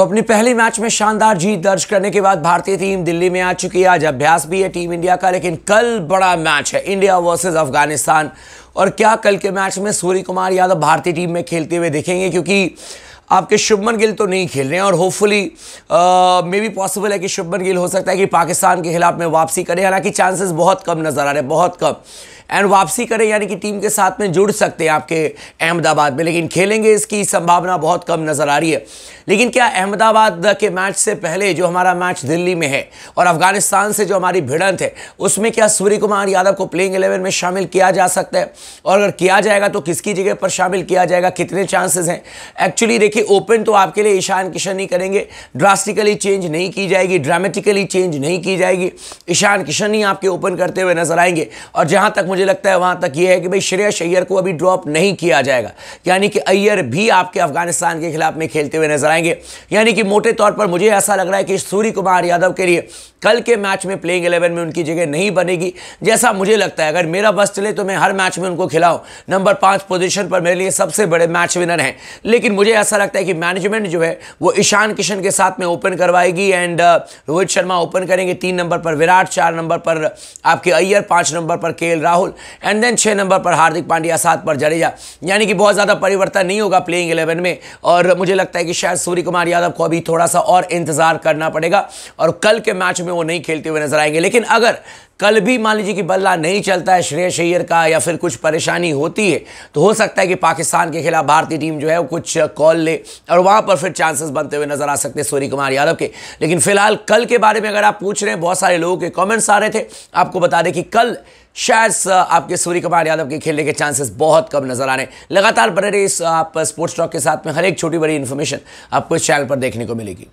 तो अपनी पहली मैच में शानदार जीत दर्ज करने के बाद भारतीय टीम दिल्ली में आ चुकी है आज अभ्यास भी है टीम इंडिया का लेकिन कल बड़ा मैच है इंडिया वर्सेस अफगानिस्तान और क्या कल के मैच में सूर्य कुमार यादव भारतीय टीम में खेलते हुए दिखेंगे क्योंकि आपके शुभमन गिल तो नहीं खेल रहे हैं और होपफुली मे बी पॉसिबल है कि शुभमन गिल हो सकता है कि पाकिस्तान के खिलाफ में वापसी करें हालांकि चांसेस बहुत कम नज़र आ रहे हैं बहुत कम एंड वापसी करें यानी कि टीम के साथ में जुड़ सकते हैं आपके अहमदाबाद में लेकिन खेलेंगे इसकी संभावना बहुत कम नज़र आ रही है लेकिन क्या अहमदाबाद के मैच से पहले जो हमारा मैच दिल्ली में है और अफगानिस्तान से जो हमारी भिड़ंत है उसमें क्या सूर्य कुमार यादव को प्लेइंग एलेवन में शामिल किया जा सकता है और अगर किया जाएगा तो किसकी जगह पर शामिल किया जाएगा कितने चांसेस हैं एक्चुअली देखिए देखिए ओपन तो आपके लिए ईशान किशन ही करेंगे ड्रास्टिकली चेंज नहीं की जाएगी ड्रामेटिकली चेंज नहीं की जाएगी ईशान किशन ही आपके ओपन करते हुए नजर आएंगे और जहां तक मुझे लगता है वहां तक यह है कि भाई श्रेय अय्यर को अभी ड्रॉप नहीं किया जाएगा यानी कि अय्यर भी आपके अफगानिस्तान के खिलाफ में खेलते हुए नजर आएंगे यानी कि मोटे तौर पर मुझे ऐसा लग रहा है कि सूर्य कुमार यादव के लिए कल के मैच में प्लेइंग एलेवन में उनकी जगह नहीं बनेगी जैसा मुझे लगता है अगर मेरा बस चले तो मैं हर मैच में उनको खिलाऊं नंबर पांच पोजीशन पर मेरे लिए सबसे बड़े मैच विनर हैं लेकिन मुझे ऐसा लगता है कि मैनेजमेंट जो है वो ईशान किशन के साथ में ओपन करवाएगी and uh, Rohit Sharma open करेंगे तीन नंबर पर विराट चार नंबर पर आपके अय्यर पाँच नंबर पर के राहुल एंड देन छः नंबर पर हार्दिक पांड्या सात पर जडेजा यानी कि बहुत ज़्यादा परिवर्तन नहीं होगा प्लेइंग इलेवन में और मुझे लगता है कि शायद सूर्य कुमार यादव को अभी थोड़ा सा और इंतज़ार करना पड़ेगा और कल के मैच में वो नहीं खेलते हुए नजर आएंगे लेकिन अगर कल भी मान लीजिए कि बल्ला नहीं चलता है श्रेय शैयर का या फिर कुछ परेशानी होती है तो हो सकता है कि पाकिस्तान के खिलाफ भारतीय टीम जो है वो कुछ कॉल ले और वहाँ पर फिर चांसेस बनते हुए नजर आ सकते हैं सूर्य कुमार यादव के लेकिन फिलहाल कल के बारे में अगर आप पूछ रहे हैं बहुत सारे लोगों के कॉमेंट्स आ रहे थे आपको बता दें कि कल शायद आपके सूर्य कुमार यादव के खेलने के चांसेस बहुत कम नजर आ रहे हैं लगातार बने रहे आप स्पोर्ट्स टॉक के साथ में हर एक छोटी बड़ी इन्फॉर्मेशन आपको इस चैनल पर देखने को मिलेगी